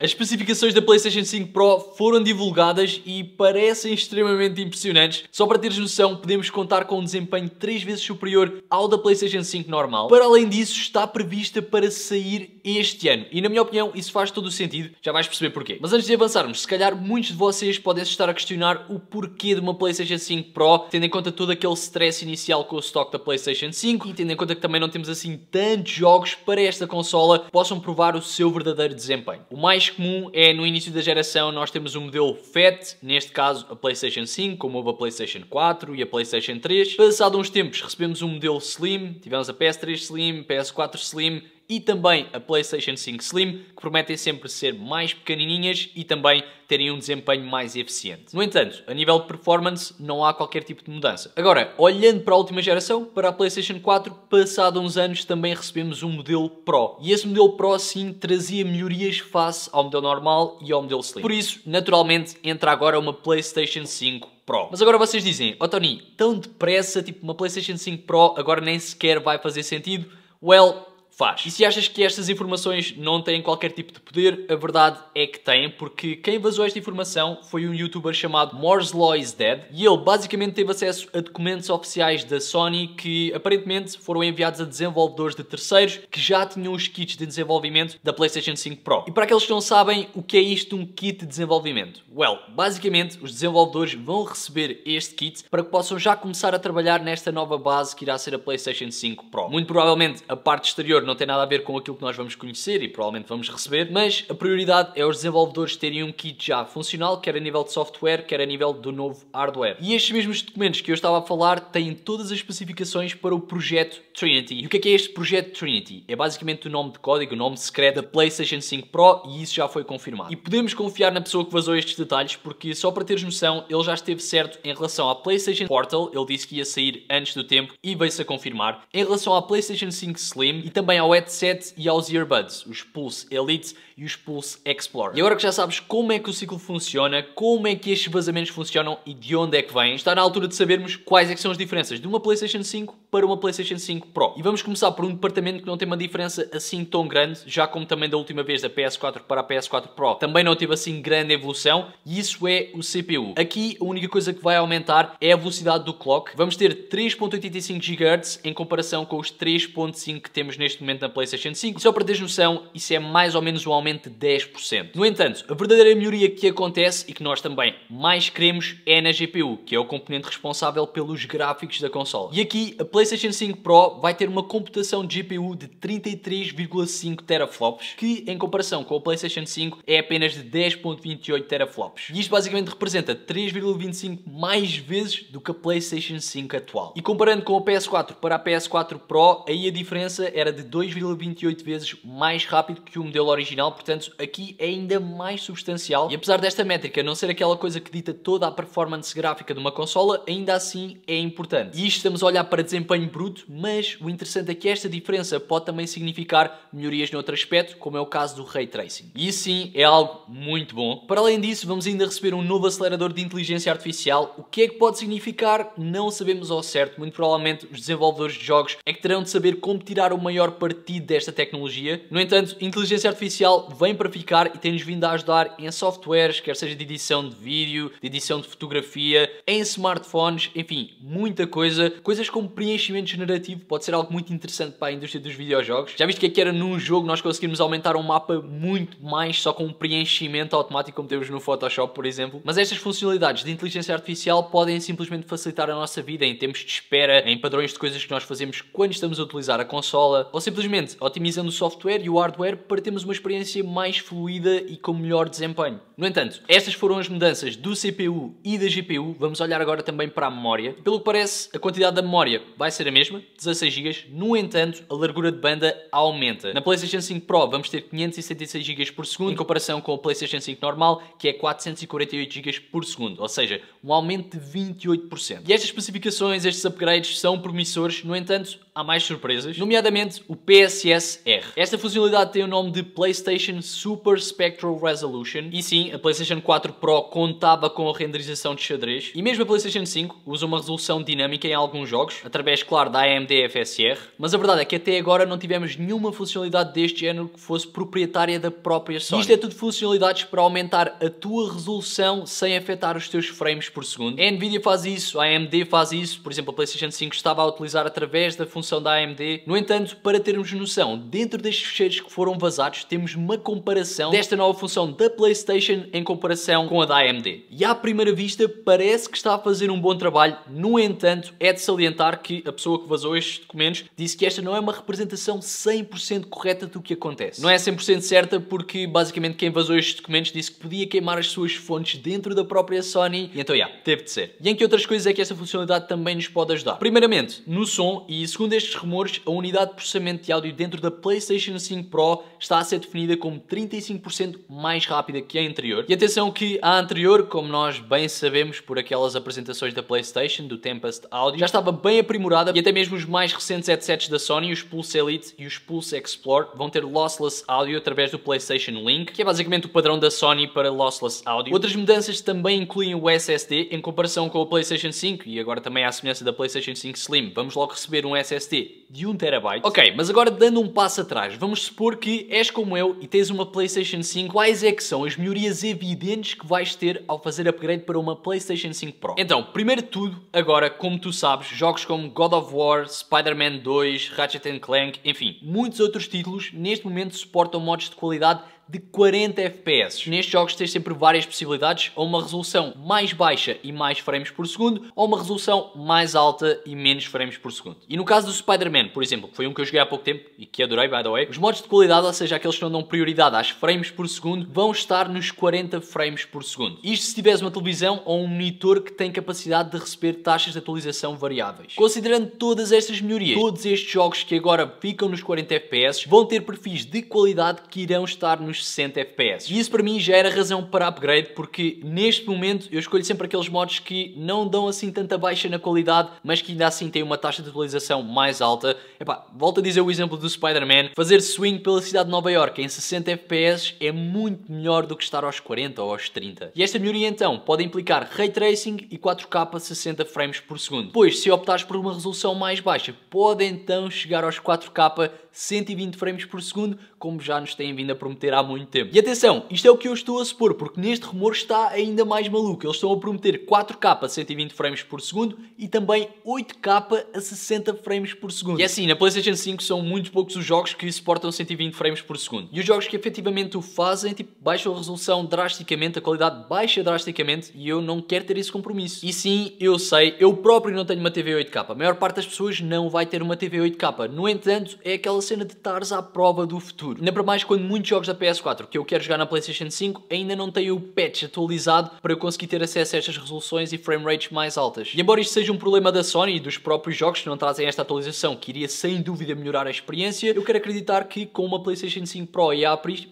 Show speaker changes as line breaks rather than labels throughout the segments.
As especificações da PlayStation 5 Pro foram divulgadas e parecem extremamente impressionantes. Só para teres noção, podemos contar com um desempenho 3 vezes superior ao da PlayStation 5 normal. Para além disso, está prevista para sair este ano. E na minha opinião, isso faz todo o sentido. Já vais perceber porquê. Mas antes de avançarmos, se calhar muitos de vocês podem estar a questionar o porquê de uma PlayStation 5 Pro, tendo em conta todo aquele stress inicial com o stock da PlayStation 5 e tendo em conta que também não temos assim tantos jogos para esta consola que possam provar o seu verdadeiro desempenho. O mais mais comum é no início da geração nós temos o um modelo FAT, neste caso a PlayStation 5, como houve a PlayStation 4 e a PlayStation 3. Passado uns tempos recebemos um modelo Slim, tivemos a PS3 Slim, PS4 Slim, e também a PlayStation 5 Slim, que prometem sempre ser mais pequenininhas e também terem um desempenho mais eficiente. No entanto, a nível de performance não há qualquer tipo de mudança. Agora, olhando para a última geração, para a PlayStation 4, passado uns anos também recebemos um modelo Pro. E esse modelo Pro sim trazia melhorias face ao modelo normal e ao modelo Slim. Por isso, naturalmente, entra agora uma PlayStation 5 Pro. Mas agora vocês dizem, ó oh, Tony, tão depressa, tipo uma PlayStation 5 Pro agora nem sequer vai fazer sentido? Well, faz. E se achas que estas informações não têm qualquer tipo de poder, a verdade é que têm, porque quem vazou esta informação foi um youtuber chamado Morse Law is Dead e ele basicamente teve acesso a documentos oficiais da Sony que aparentemente foram enviados a desenvolvedores de terceiros que já tinham os kits de desenvolvimento da PlayStation 5 Pro. E para aqueles que não sabem o que é isto um kit de desenvolvimento? Well, basicamente os desenvolvedores vão receber este kit para que possam já começar a trabalhar nesta nova base que irá ser a PlayStation 5 Pro. Muito provavelmente a parte exterior não tem nada a ver com aquilo que nós vamos conhecer e provavelmente vamos receber, mas a prioridade é os desenvolvedores terem um kit já funcional, quer a nível de software, quer a nível do novo hardware. E estes mesmos documentos que eu estava a falar têm todas as especificações para o projeto Trinity. E o que é que é este projeto Trinity? É basicamente o nome de código, o nome secreto da PlayStation 5 Pro e isso já foi confirmado. E podemos confiar na pessoa que vazou estes detalhes porque só para teres noção, ele já esteve certo em relação à PlayStation Portal, ele disse que ia sair antes do tempo e veio-se a confirmar. Em relação à PlayStation 5 Slim e também também ao headset e aos earbuds, os Pulse Elite e os Pulse Explorer. E agora que já sabes como é que o ciclo funciona, como é que estes vazamentos funcionam e de onde é que vêm, está na altura de sabermos quais é são as diferenças de uma PlayStation 5 para uma PlayStation 5 Pro. E vamos começar por um departamento que não tem uma diferença assim tão grande, já como também da última vez da PS4 para a PS4 Pro. Também não teve assim grande evolução e isso é o CPU. Aqui a única coisa que vai aumentar é a velocidade do clock. Vamos ter 3.85 GHz em comparação com os 3.5 que temos neste momento na PlayStation 5. Só para teres noção, isso é mais ou menos um aumento de 10%. No entanto, a verdadeira melhoria que acontece e que nós também mais queremos é na GPU, que é o componente responsável pelos gráficos da consola. E aqui a PlayStation PlayStation 5 Pro vai ter uma computação de GPU de 33,5 teraflops, que em comparação com o PlayStation 5 é apenas de 10.28 teraflops. E isto basicamente representa 3,25 mais vezes do que a PlayStation 5 atual. E comparando com a PS4 para a PS4 Pro, aí a diferença era de 2,28 vezes mais rápido que o modelo original, portanto aqui é ainda mais substancial. E apesar desta métrica não ser aquela coisa que dita toda a performance gráfica de uma consola, ainda assim é importante. E isto estamos a olhar para desempenho desempenho bruto, mas o interessante é que esta diferença pode também significar melhorias noutro aspecto, como é o caso do Ray Tracing. E isso sim é algo muito bom. Para além disso, vamos ainda receber um novo acelerador de inteligência artificial. O que é que pode significar? Não sabemos ao certo. Muito provavelmente os desenvolvedores de jogos é que terão de saber como tirar o maior partido desta tecnologia. No entanto, inteligência artificial vem para ficar e tem-nos vindo a ajudar em softwares, quer seja de edição de vídeo, de edição de fotografia, em smartphones, enfim, muita coisa. Coisas como preencher preenchimento generativo pode ser algo muito interessante para a indústria dos videojogos. Já viste que, aqui é que era num jogo nós conseguirmos aumentar um mapa muito mais só com um preenchimento automático como temos no Photoshop, por exemplo? Mas estas funcionalidades de inteligência artificial podem simplesmente facilitar a nossa vida em tempos de espera, em padrões de coisas que nós fazemos quando estamos a utilizar a consola, ou simplesmente otimizando o software e o hardware para termos uma experiência mais fluida e com melhor desempenho. No entanto, estas foram as mudanças do CPU e da GPU. Vamos olhar agora também para a memória. Pelo que parece, a quantidade da memória vai vai ser a mesma, 16GB, no entanto, a largura de banda aumenta. Na PlayStation 5 Pro vamos ter 576GB por segundo, em comparação com a PlayStation 5 normal, que é 448GB por segundo, ou seja, um aumento de 28%. E estas especificações, estes upgrades, são promissores, no entanto, há mais surpresas, nomeadamente o PSS-R. Esta funcionalidade tem o nome de PlayStation Super Spectral Resolution e sim, a PlayStation 4 Pro contava com a renderização de xadrez e mesmo a PlayStation 5 usa uma resolução dinâmica em alguns jogos, através, claro, da AMD FSR, mas a verdade é que até agora não tivemos nenhuma funcionalidade deste género que fosse proprietária da própria Sony. Isto é tudo funcionalidades para aumentar a tua resolução sem afetar os teus frames por segundo. A Nvidia faz isso, a AMD faz isso, por exemplo, a PlayStation 5 estava a utilizar através da função função da AMD. No entanto, para termos noção, dentro destes fecheiros que foram vazados, temos uma comparação desta nova função da PlayStation em comparação com a da AMD. E à primeira vista, parece que está a fazer um bom trabalho. No entanto, é de salientar que a pessoa que vazou estes documentos disse que esta não é uma representação 100% correta do que acontece. Não é 100% certa porque, basicamente, quem vazou estes documentos disse que podia queimar as suas fontes dentro da própria Sony. E então, já, yeah, teve de ser. E em que outras coisas é que esta funcionalidade também nos pode ajudar? Primeiramente, no som e, segundo estes rumores, a unidade de processamento de áudio dentro da PlayStation 5 Pro está a ser definida como 35% mais rápida que a anterior. E atenção que a anterior, como nós bem sabemos por aquelas apresentações da PlayStation, do Tempest Audio, já estava bem aprimorada e até mesmo os mais recentes headsets da Sony, os Pulse Elite e os Pulse Explore, vão ter lossless áudio através do PlayStation Link, que é basicamente o padrão da Sony para lossless áudio. Outras mudanças também incluem o SSD em comparação com o PlayStation 5 e agora também à semelhança da PlayStation 5 Slim. Vamos logo receber um SSD SSD de 1TB. Ok, mas agora dando um passo atrás, vamos supor que és como eu e tens uma PlayStation 5, quais é que são as melhorias evidentes que vais ter ao fazer upgrade para uma PlayStation 5 Pro? Então, primeiro de tudo, agora, como tu sabes, jogos como God of War, Spider-Man 2, Ratchet Clank, enfim, muitos outros títulos neste momento suportam mods de qualidade de 40 FPS. Nestes jogos tens sempre várias possibilidades, ou uma resolução mais baixa e mais frames por segundo, ou uma resolução mais alta e menos frames por segundo. E no caso do Spider-Man, por exemplo, que foi um que eu joguei há pouco tempo e que adorei, by the way, os modos de qualidade, ou seja, aqueles que não dão prioridade às frames por segundo, vão estar nos 40 frames por segundo. Isto se tiveres uma televisão ou um monitor que tem capacidade de receber taxas de atualização variáveis. Considerando todas estas melhorias, todos estes jogos que agora ficam nos 40 FPS vão ter perfis de qualidade que irão estar nos nos 60 FPS. E isso para mim já era razão para upgrade, porque neste momento eu escolho sempre aqueles mods que não dão assim tanta baixa na qualidade, mas que ainda assim têm uma taxa de atualização mais alta. Epá, volto a dizer o exemplo do Spider-Man. Fazer swing pela cidade de Nova York em 60 FPS é muito melhor do que estar aos 40 ou aos 30. E esta melhoria então pode implicar Ray Tracing e 4K 60 frames por segundo. Pois, se optares por uma resolução mais baixa, pode então chegar aos 4K 120 frames por segundo, como já nos têm vindo a prometer há muito tempo. E atenção, isto é o que eu estou a supor, porque neste rumor está ainda mais maluco. Eles estão a prometer 4K a 120 frames por segundo e também 8K a 60 frames por segundo. E é assim, na PlayStation 5 são muito poucos os jogos que suportam 120 frames por segundo. E os jogos que efetivamente o fazem, tipo, baixam a resolução drasticamente, a qualidade baixa drasticamente e eu não quero ter esse compromisso. E sim, eu sei, eu próprio não tenho uma TV 8K. A maior parte das pessoas não vai ter uma TV 8K. No entanto, é aquela cena de estares à prova do futuro. Ainda para mais quando muitos jogos da PS PS4, que eu quero jogar na PlayStation 5, ainda não tenho o patch atualizado para eu conseguir ter acesso a estas resoluções e frame rates mais altas. E embora isto seja um problema da Sony e dos próprios jogos que não trazem esta atualização, que iria sem dúvida melhorar a experiência, eu quero acreditar que com uma PlayStation 5 Pro e a Apris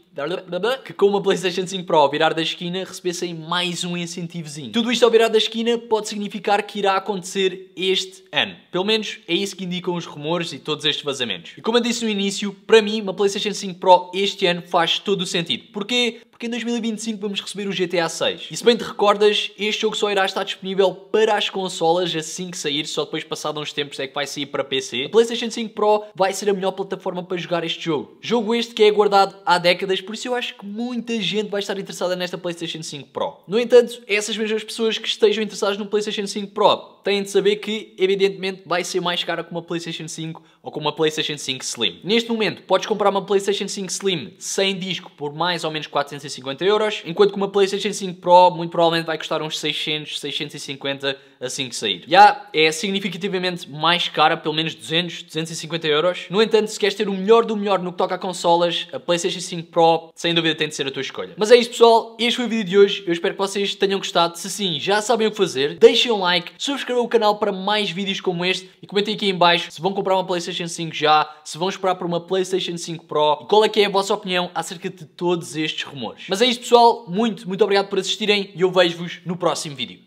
que com uma PlayStation 5 Pro ao virar da esquina recebessem mais um incentivozinho. Tudo isto ao virar da esquina pode significar que irá acontecer este ano. Pelo menos é isso que indicam os rumores e todos estes vazamentos. E como eu disse no início, para mim uma PlayStation 5 Pro este ano faz todo o sentido. Porquê? porque em 2025 vamos receber o GTA 6. E se bem te recordas, este jogo só irá estar disponível para as consolas assim que sair, só depois passado uns tempos é que vai sair para PC. A PlayStation 5 Pro vai ser a melhor plataforma para jogar este jogo. Jogo este que é guardado há décadas, por isso eu acho que muita gente vai estar interessada nesta PlayStation 5 Pro. No entanto, essas mesmas pessoas que estejam interessadas no PlayStation 5 Pro têm de saber que, evidentemente, vai ser mais cara que uma PlayStation 5 ou com uma PlayStation 5 Slim. Neste momento, podes comprar uma PlayStation 5 Slim sem disco por mais ou menos 450 250 euros, enquanto que uma PlayStation 5 Pro muito provavelmente vai custar uns 600, 650 assim que sair. Já é significativamente mais cara, pelo menos 200, 250 euros. No entanto, se queres ter o melhor do melhor no que toca a consolas, a PlayStation 5 Pro sem dúvida tem de ser a tua escolha. Mas é isso pessoal, este foi o vídeo de hoje, eu espero que vocês tenham gostado. Se sim, já sabem o que fazer, deixem um like, subscrevam o canal para mais vídeos como este e comentem aqui em baixo se vão comprar uma PlayStation 5 já, se vão esperar por uma PlayStation 5 Pro e qual é que é a vossa opinião acerca de todos estes rumores. Mas é isto pessoal, muito, muito obrigado por assistirem e eu vejo-vos no próximo vídeo.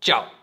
Tchau!